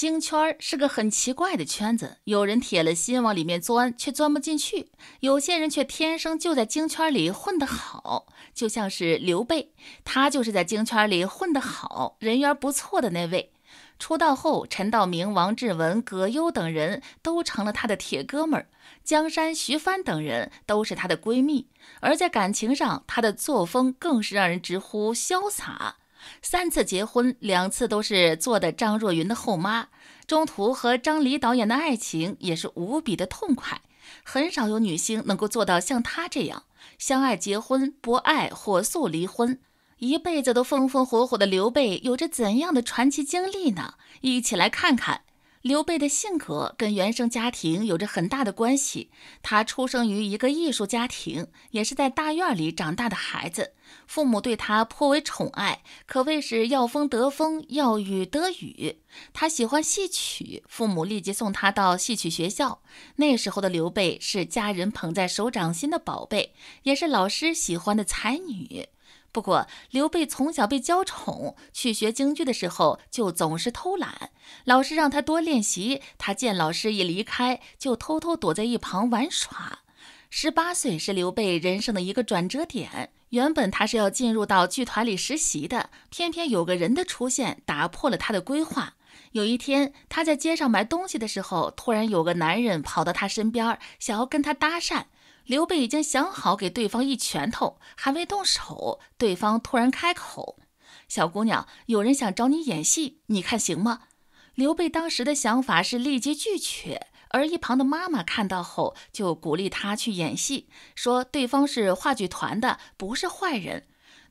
京圈是个很奇怪的圈子，有人铁了心往里面钻，却钻不进去；有些人却天生就在京圈里混得好，就像是刘备，他就是在京圈里混得好、人缘不错的那位。出道后，陈道明、王志文、葛优等人都成了他的铁哥们儿，江山、徐帆等人都是他的闺蜜。而在感情上，他的作风更是让人直呼潇洒，三次结婚，两次都是做的张若昀的后妈。中途和张黎导演的爱情也是无比的痛快，很少有女星能够做到像她这样相爱结婚，不爱火速离婚，一辈子都风风火火的。刘备有着怎样的传奇经历呢？一起来看看。刘备的性格跟原生家庭有着很大的关系。他出生于一个艺术家庭，也是在大院里长大的孩子。父母对他颇为宠爱，可谓是要风得风，要雨得雨。他喜欢戏曲，父母立即送他到戏曲学校。那时候的刘备是家人捧在手掌心的宝贝，也是老师喜欢的才女。不过，刘备从小被娇宠，去学京剧的时候就总是偷懒。老师让他多练习，他见老师一离开，就偷偷躲在一旁玩耍。十八岁是刘备人生的一个转折点。原本他是要进入到剧团里实习的，偏偏有个人的出现打破了他的规划。有一天，他在街上买东西的时候，突然有个男人跑到他身边，想要跟他搭讪。刘备已经想好给对方一拳头，还未动手，对方突然开口：“小姑娘，有人想找你演戏，你看行吗？”刘备当时的想法是立即拒绝，而一旁的妈妈看到后就鼓励他去演戏，说对方是话剧团的，不是坏人。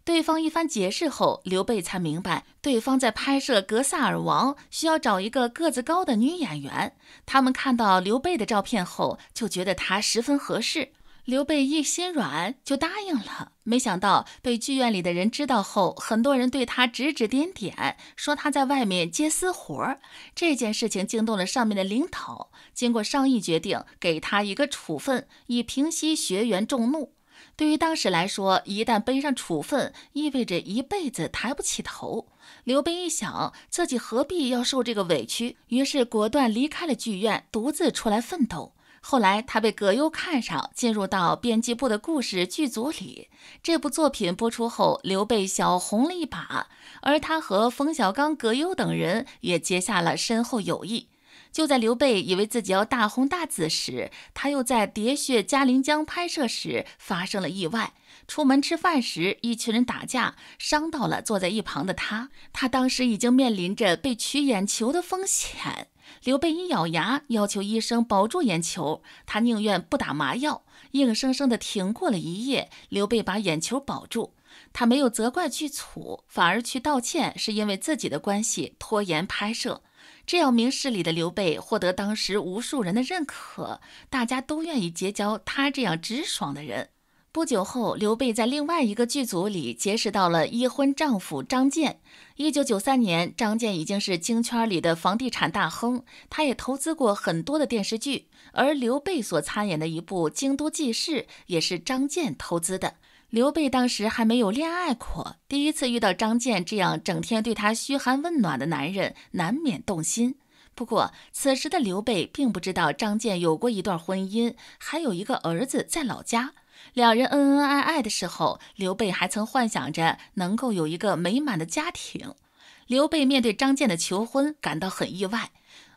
对方一番解释后，刘备才明白对方在拍摄《格萨尔王》，需要找一个个子高的女演员。他们看到刘备的照片后，就觉得他十分合适。刘备一心软就答应了，没想到被剧院里的人知道后，很多人对他指指点点，说他在外面接私活儿。这件事情惊动了上面的领导，经过商议，决定给他一个处分，以平息学员众怒。对于当时来说，一旦背上处分，意味着一辈子抬不起头。刘备一想，自己何必要受这个委屈？于是果断离开了剧院，独自出来奋斗。后来，他被葛优看上，进入到编辑部的故事剧组里。这部作品播出后，刘备小红了一把，而他和冯小刚、葛优等人也结下了深厚友谊。就在刘备以为自己要大红大紫时，他又在喋血嘉陵江拍摄时发生了意外。出门吃饭时，一群人打架，伤到了坐在一旁的他。他当时已经面临着被取眼球的风险。刘备一咬牙，要求医生保住眼球。他宁愿不打麻药，硬生生的挺过了一夜。刘备把眼球保住，他没有责怪剧组，反而去道歉，是因为自己的关系拖延拍摄。这样明事理的刘备，获得当时无数人的认可，大家都愿意结交他这样直爽的人。不久后，刘备在另外一个剧组里结识到了已婚丈夫张健。一九九三年，张健已经是京圈里的房地产大亨，他也投资过很多的电视剧，而刘备所参演的一部《京都纪事》也是张健投资的。刘备当时还没有恋爱过，第一次遇到张健这样整天对他嘘寒问暖的男人，难免动心。不过，此时的刘备并不知道张健有过一段婚姻，还有一个儿子在老家。两人恩恩爱爱的时候，刘备还曾幻想着能够有一个美满的家庭。刘备面对张健的求婚感到很意外，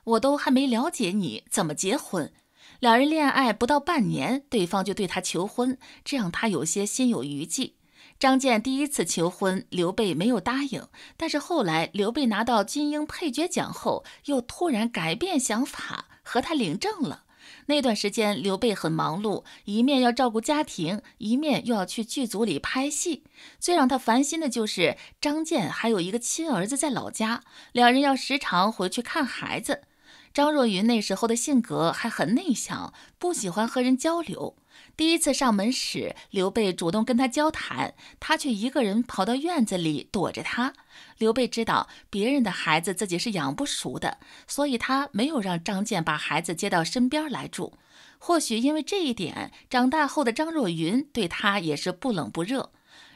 我都还没了解你，怎么结婚？两人恋爱不到半年，对方就对他求婚，这让他有些心有余悸。张健第一次求婚，刘备没有答应，但是后来刘备拿到金鹰配角奖后，又突然改变想法，和他领证了。那段时间，刘备很忙碌，一面要照顾家庭，一面又要去剧组里拍戏。最让他烦心的就是张健还有一个亲儿子在老家，两人要时常回去看孩子。张若昀那时候的性格还很内向，不喜欢和人交流。第一次上门时，刘备主动跟他交谈，他却一个人跑到院子里躲着他。刘备知道别人的孩子自己是养不熟的，所以他没有让张健把孩子接到身边来住。或许因为这一点，长大后的张若昀对他也是不冷不热。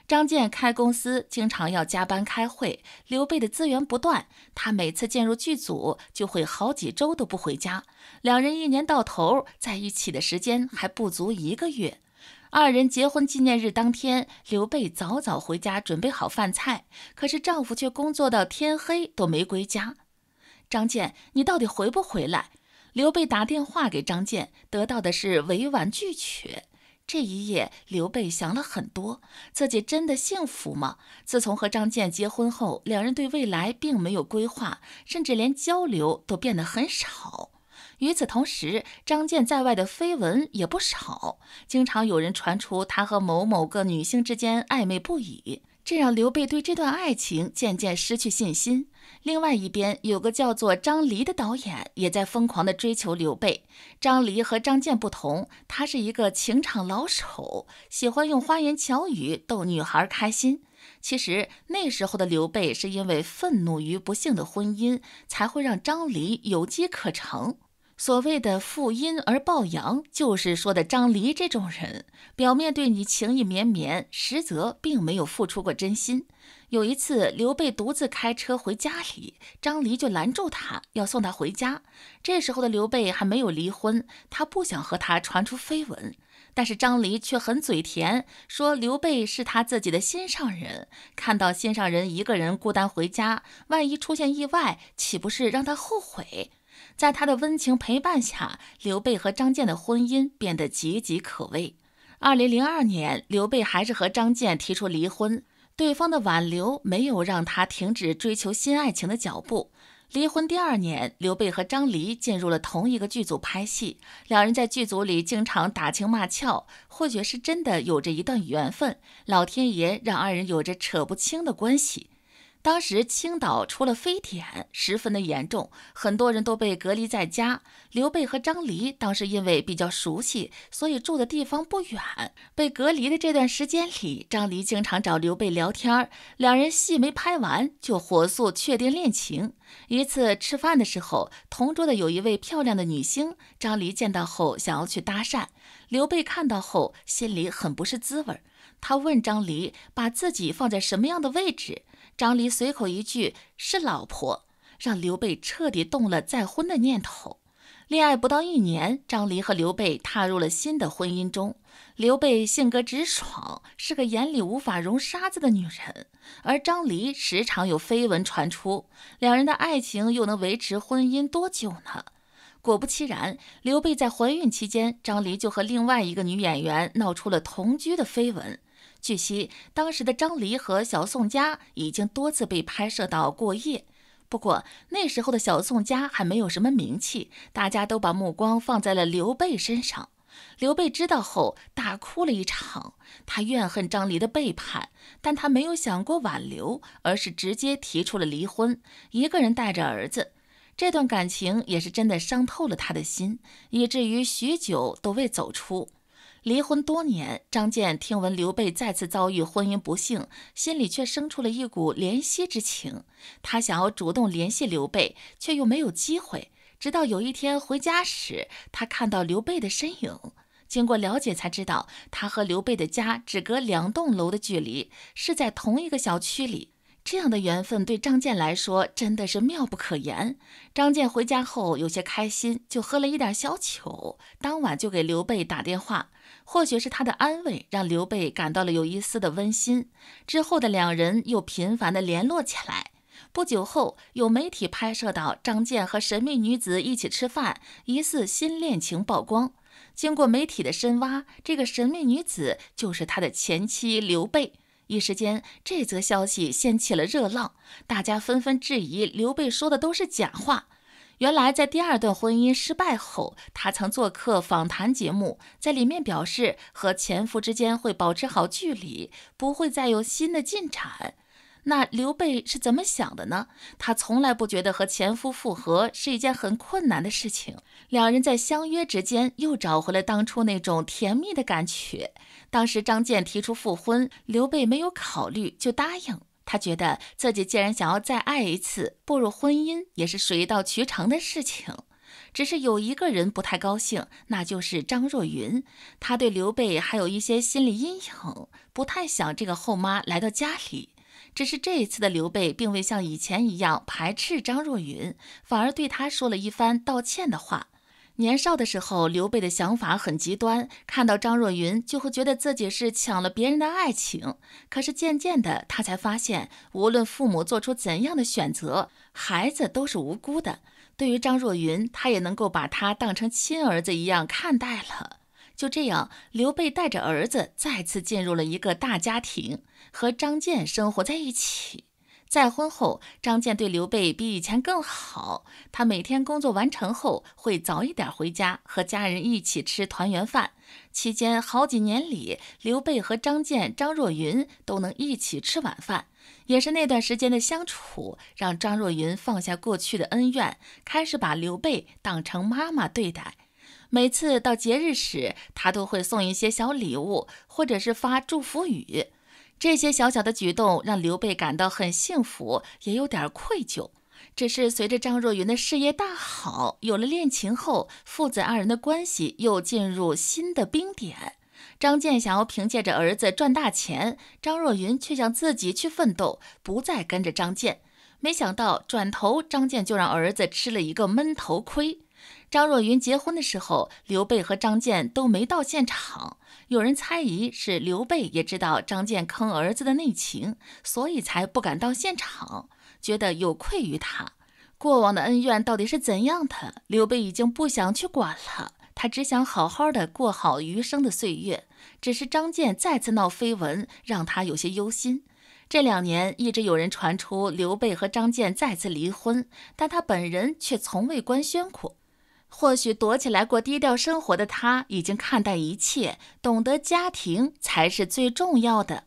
张建开公司，经常要加班开会。刘备的资源不断，他每次进入剧组就会好几周都不回家。两人一年到头在一起的时间还不足一个月。二人结婚纪念日当天，刘备早早回家准备好饭菜，可是丈夫却工作到天黑都没归家。张建，你到底回不回来？刘备打电话给张建，得到的是委婉拒绝。这一夜，刘备想了很多：自己真的幸福吗？自从和张健结婚后，两人对未来并没有规划，甚至连交流都变得很少。与此同时，张健在外的绯闻也不少，经常有人传出他和某某个女星之间暧昧不已。这让刘备对这段爱情渐渐失去信心。另外一边，有个叫做张离的导演也在疯狂地追求刘备。张离和张健不同，他是一个情场老手，喜欢用花言巧语逗女孩开心。其实那时候的刘备是因为愤怒于不幸的婚姻，才会让张离有机可乘。所谓的负阴而抱阳，就是说的张离这种人，表面对你情意绵绵，实则并没有付出过真心。有一次，刘备独自开车回家里，张离就拦住他，要送他回家。这时候的刘备还没有离婚，他不想和他传出绯闻，但是张离却很嘴甜，说刘备是他自己的心上人，看到心上人一个人孤单回家，万一出现意外，岂不是让他后悔？在他的温情陪伴下，刘备和张健的婚姻变得岌岌可危。二零零二年，刘备还是和张健提出离婚，对方的挽留没有让他停止追求新爱情的脚步。离婚第二年，刘备和张黎进入了同一个剧组拍戏，两人在剧组里经常打情骂俏，或许是真的有着一段缘分，老天爷让二人有着扯不清的关系。当时青岛出了非典，十分的严重，很多人都被隔离在家。刘备和张离当时因为比较熟悉，所以住的地方不远。被隔离的这段时间里，张离经常找刘备聊天儿。两人戏没拍完，就火速确定恋情。一次吃饭的时候，同桌的有一位漂亮的女星，张离见到后想要去搭讪。刘备看到后心里很不是滋味儿，他问张离把自己放在什么样的位置。张离随口一句“是老婆”，让刘备彻底动了再婚的念头。恋爱不到一年，张离和刘备踏入了新的婚姻中。刘备性格直爽，是个眼里无法容沙子的女人，而张离时常有绯闻传出，两人的爱情又能维持婚姻多久呢？果不其然，刘备在怀孕期间，张离就和另外一个女演员闹出了同居的绯闻。据悉，当时的张黎和小宋佳已经多次被拍摄到过夜。不过那时候的小宋佳还没有什么名气，大家都把目光放在了刘备身上。刘备知道后大哭了一场，他怨恨张离的背叛，但他没有想过挽留，而是直接提出了离婚，一个人带着儿子。这段感情也是真的伤透了他的心，以至于许久都未走出。离婚多年，张建听闻刘备再次遭遇婚姻不幸，心里却生出了一股怜惜之情。他想要主动联系刘备，却又没有机会。直到有一天回家时，他看到刘备的身影。经过了解，才知道他和刘备的家只隔两栋楼的距离，是在同一个小区里。这样的缘分对张健来说真的是妙不可言。张健回家后有些开心，就喝了一点小酒。当晚就给刘备打电话，或许是他的安慰让刘备感到了有一丝的温馨。之后的两人又频繁的联络起来。不久后，有媒体拍摄到张健和神秘女子一起吃饭，疑似新恋情曝光。经过媒体的深挖，这个神秘女子就是他的前妻刘备。一时间，这则消息掀起了热浪，大家纷纷质疑刘备说的都是假话。原来，在第二段婚姻失败后，他曾做客访谈节目，在里面表示和前夫之间会保持好距离，不会再有新的进展。那刘备是怎么想的呢？他从来不觉得和前夫复合是一件很困难的事情。两人在相约之间又找回了当初那种甜蜜的感觉。当时张健提出复婚，刘备没有考虑就答应。他觉得自己既然想要再爱一次，步入婚姻也是水到渠成的事情。只是有一个人不太高兴，那就是张若云。他对刘备还有一些心理阴影，不太想这个后妈来到家里。只是这一次的刘备并未像以前一样排斥张若昀，反而对他说了一番道歉的话。年少的时候，刘备的想法很极端，看到张若昀就会觉得自己是抢了别人的爱情。可是渐渐的，他才发现，无论父母做出怎样的选择，孩子都是无辜的。对于张若昀，他也能够把他当成亲儿子一样看待了。就这样，刘备带着儿子再次进入了一个大家庭，和张健生活在一起。再婚后，张健对刘备比以前更好。他每天工作完成后，会早一点回家，和家人一起吃团圆饭。期间好几年里，刘备和张健、张若昀都能一起吃晚饭。也是那段时间的相处，让张若昀放下过去的恩怨，开始把刘备当成妈妈对待。每次到节日时，他都会送一些小礼物，或者是发祝福语。这些小小的举动让刘备感到很幸福，也有点愧疚。只是随着张若昀的事业大好，有了恋情后，父子二人的关系又进入新的冰点。张健想要凭借着儿子赚大钱，张若昀却想自己去奋斗，不再跟着张健。没想到转头，张健就让儿子吃了一个闷头亏。张若昀结婚的时候，刘备和张健都没到现场。有人猜疑是刘备也知道张健坑儿子的内情，所以才不敢到现场，觉得有愧于他。过往的恩怨到底是怎样的？刘备已经不想去管了，他只想好好的过好余生的岁月。只是张健再次闹绯闻，让他有些忧心。这两年一直有人传出刘备和张健再次离婚，但他本人却从未官宣过。或许躲起来过低调生活的他，已经看淡一切，懂得家庭才是最重要的。